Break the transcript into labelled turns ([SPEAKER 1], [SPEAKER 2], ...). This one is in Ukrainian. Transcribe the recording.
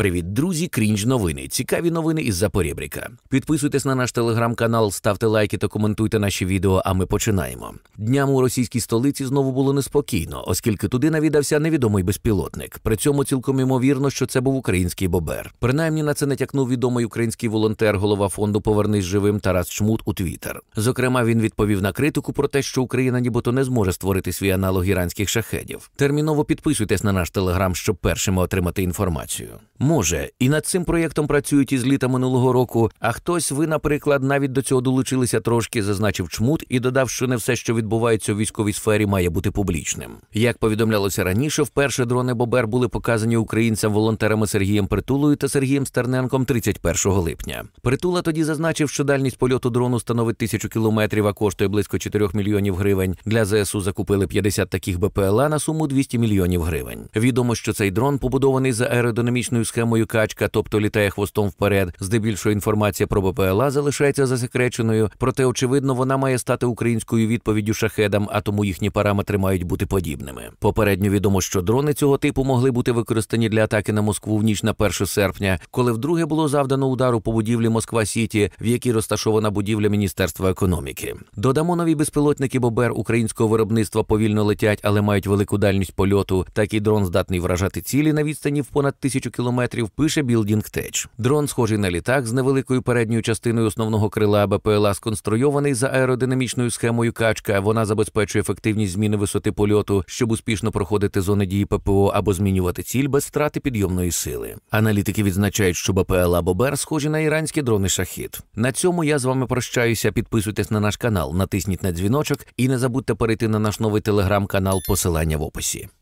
[SPEAKER 1] Привіт, друзі! Крінж новини. Цікаві новини із Запорібріка. Підписуйтесь на наш телеграм-канал, ставте лайки та коментуйте наші відео. А ми починаємо. Днями у російській столиці знову було неспокійно, оскільки туди навідався невідомий безпілотник. При цьому цілком імовірно, що це був український бобер. Принаймні на це натякнув відомий український волонтер, голова фонду Повернись живим Тарас Чмут у Твіттер. Зокрема, він відповів на критику про те, що Україна нібито не зможе створити свій аналог іранських шахедів. Терміново підписуйтесь на наш телеграм, щоб першими отримати інформацію може, і над цим проєктом працюють із літа минулого року. А хтось, ви, наприклад, навіть до цього долучилися трошки, зазначив чмут і додав, що не все, що відбувається у військовій сфері, має бути публічним. Як повідомлялося раніше, вперше дрони Бобер були показані українцям волонтерами Сергієм Притулою та Сергієм Стерненком 31 липня. Притула тоді зазначив, що дальність польоту дрону становить тисячу кілометрів, а коштує близько 4 мільйонів гривень. Для ЗСУ закупили 50 таких БПЛА на суму 200 мільйонів гривень. Відомо, що цей дрон побудований за аеродинамічною схемою качка, тобто літає хвостом вперед. Здебільшого інформація про БПЛА залишається засекреченою, проте, очевидно, вона має стати українською відповіддю шахедам, а тому їхні параметри мають бути подібними. Попередньо відомо, що дрони цього типу могли бути використані для атаки на Москву в ніч на 1 серпня, коли вдруге було завдано удару по будівлі Москва Сіті, в якій розташована будівля Міністерства економіки. Додамо нові безпілотники Бобер українського виробництва повільно летять, але мають велику дальність польоту. Такий дрон здатний вражати цілі на відстані в понад тисячу кілометрів метрів, пише Building Tech. Дрон, схожий на літак з невеликою передньою частиною основного крила БПЛА, сконструйований за аеродинамічною схемою качка. Вона забезпечує ефективність зміни висоти польоту, щоб успішно проходити зони дії ППО або змінювати ціль без втрати підйомної сили. Аналітики відзначають, що БПЛА Бобер схожі на іранські дрони шахід. На цьому я з вами прощаюся. Підписуйтесь на наш канал, натисніть на дзвіночок і не забудьте перейти на наш новий телеграм-канал. Посилання в описі.